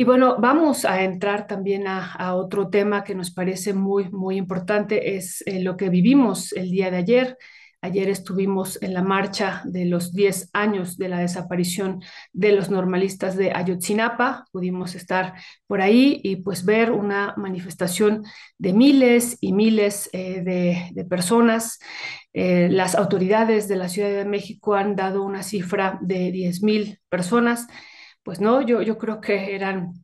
Y bueno, vamos a entrar también a, otro tema que nos parece muy, muy importante, es eh, lo que vivimos el día de ayer. Ayer estuvimos en la marcha de los 10 años de la desaparición de los normalistas de Ayotzinapa. Pudimos estar por ahí y pues ver una manifestación de miles y miles eh, de, personas. Eh, las autoridades de la Ciudad de México han dado una cifra de 10.000 personas pues no, yo, creo que eran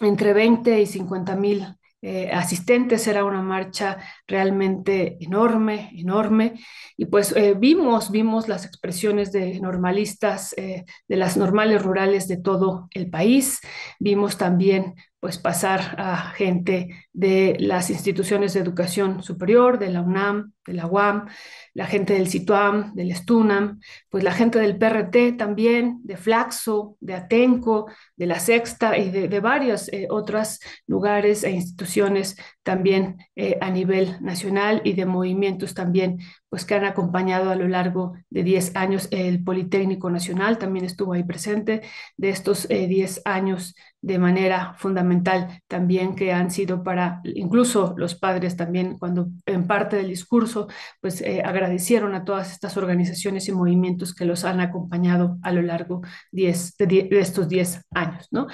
entre 20 y 50 mil eh, asistentes, era una marcha realmente enorme, enorme, y pues eh, vimos, vimos las expresiones de normalistas, eh, de las normales rurales de todo el país, vimos también pues pasar a gente de las instituciones de educación superior, de la UNAM, de la UAM, la gente del CITUAM, del STUNAM, pues la gente del PRT también, de Flaxo, de Atenco, de la Sexta y de, varios eh, otros lugares e instituciones también eh, a nivel nacional y de movimientos también pues que han acompañado a lo largo de 10 años. El Politécnico Nacional también estuvo ahí presente, de estos 10 eh, años de manera fundamental también que han sido para incluso los padres también cuando en parte del discurso pues eh, agradecieron a todas estas organizaciones y movimientos que los han acompañado a lo largo de, estos 10 años. ¿no?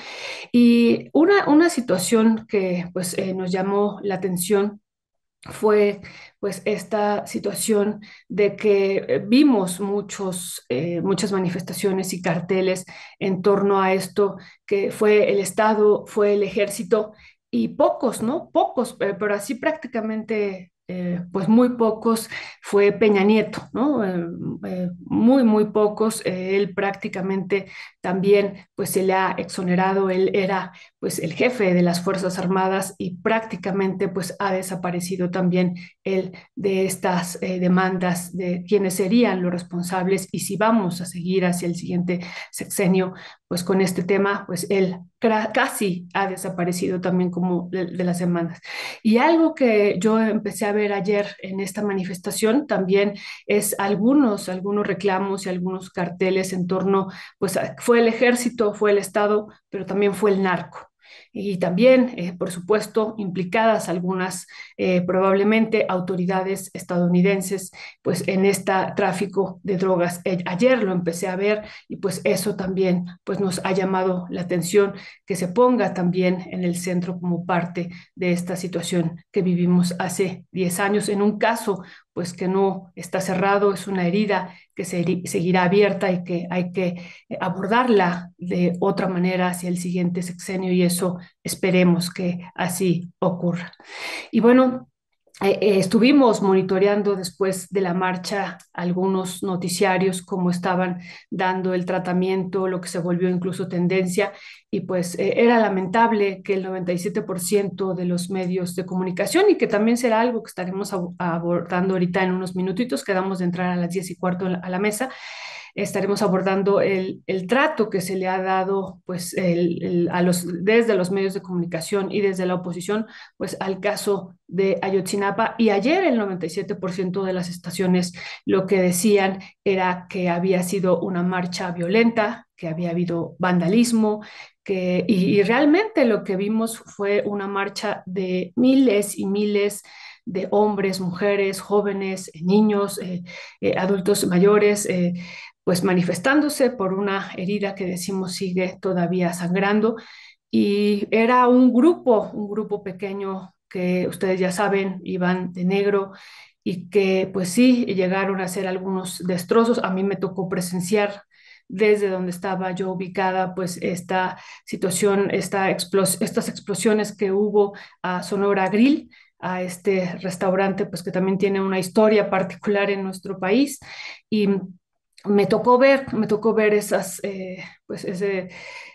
Y una, una situación que pues eh, nos llamó la atención fue pues esta situación de que eh, vimos muchos, eh, muchas manifestaciones y carteles en torno a esto, que fue el Estado, fue el ejército y pocos, ¿no? Pocos, eh, pero así prácticamente eh, pues muy pocos fue Peña Nieto, ¿no? Eh, eh, muy, muy pocos. él prácticamente también, pues se le ha exonerado, él era pues el jefe de las Fuerzas Armadas y prácticamente pues ha desaparecido también él de estas demandas de quiénes serían los responsables y si vamos a seguir hacia el siguiente sexenio, pues con este tema, pues él casi ha desaparecido también como de, las semanas. Y algo que yo empecé a ver ayer en esta manifestación también es algunos, algunos reclamos y algunos carteles en torno, pues fue el ejército, fue el Estado, pero también fue el narco y también, eh, por supuesto, implicadas algunas eh, probablemente autoridades estadounidenses pues en este tráfico de drogas. Eh, ayer lo empecé a ver y pues eso también pues nos ha llamado la atención que se ponga también en el centro como parte de esta situación que vivimos hace 10 años en un caso pues que no está cerrado, es una herida que seguirá abierta y que hay que abordarla de otra manera hacia el siguiente sexenio y eso esperemos que así ocurra. Y bueno, eh, eh, estuvimos monitoreando después de la marcha algunos noticiarios, cómo estaban dando el tratamiento, lo que se volvió incluso tendencia, y pues eh, era lamentable que el 97% de los medios de comunicación, y que también será algo que estaremos abordando ahorita en unos minutitos, quedamos de entrar a las 10 y cuarto a la mesa, estaremos abordando el, trato que se le ha dado pues, el, a los, desde los medios de comunicación y desde la oposición pues, al caso de Ayotzinapa. Y ayer el 97% de las estaciones lo que decían era que había sido una marcha violenta, que había habido vandalismo, que, y, realmente lo que vimos fue una marcha de miles y miles de hombres, mujeres, jóvenes, eh, niños, eh, eh, adultos mayores, pues manifestándose por una herida que decimos sigue todavía sangrando. Y era un grupo, un grupo pequeño que ustedes ya saben, iban de negro y que pues sí llegaron a hacer algunos destrozos. A mí me tocó presenciar desde donde estaba yo ubicada, pues esta situación, esta explos estas explosiones que hubo a Sonora Grill, a este restaurante, pues que también tiene una historia particular en nuestro país. Y me tocó ver, me tocó ver esas, eh, pues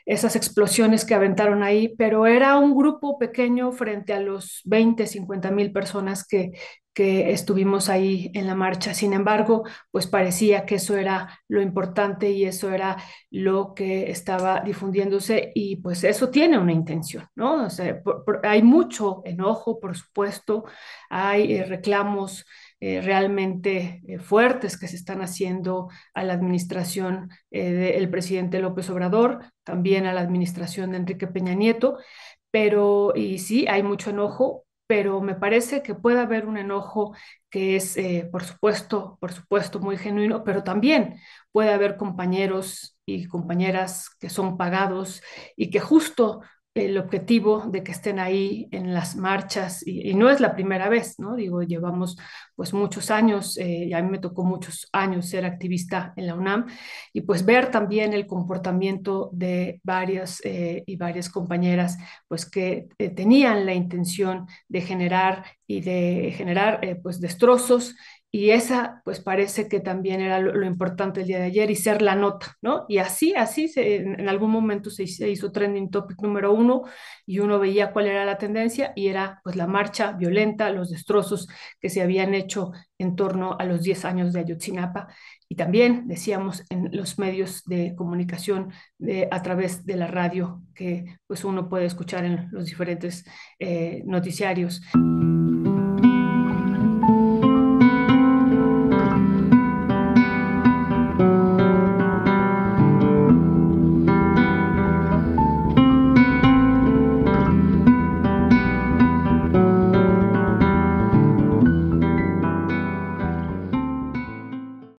esas explosiones que aventaron ahí, pero era un grupo pequeño frente a los 20, 50 mil personas que, que estuvimos ahí en la marcha. Sin embargo, pues parecía que eso era lo importante y eso era lo que estaba difundiéndose y pues eso tiene una intención, ¿no? hay mucho enojo, por supuesto, hay eh, reclamos. Eh, realmente eh, fuertes que se están haciendo a la administración del presidente López Obrador, también a la administración de Enrique Peña Nieto, pero y sí, hay mucho enojo, pero me parece que puede haber un enojo que es, eh, por supuesto, por supuesto, muy genuino, pero también puede haber compañeros y compañeras que son pagados y que justo el objetivo de que estén ahí en las marchas y, no es la primera vez, ¿no? Digo, llevamos pues muchos años eh, y a mí me tocó muchos años ser activista en la UNAM y pues ver también el comportamiento de varias eh, y varias compañeras pues que eh, tenían la intención de generar y de generar eh, pues destrozos y esa pues parece que también era lo, importante el día de ayer y ser la nota, ¿no? Y así, así en, algún momento se, se hizo trending topic número uno y uno veía cuál era la tendencia y era pues la marcha violenta, los destrozos que se habían hecho en torno a los 10 años de Ayotzinapa y también, decíamos, en los medios de comunicación eh, a través de la radio que pues, uno puede escuchar en los diferentes eh, noticiarios.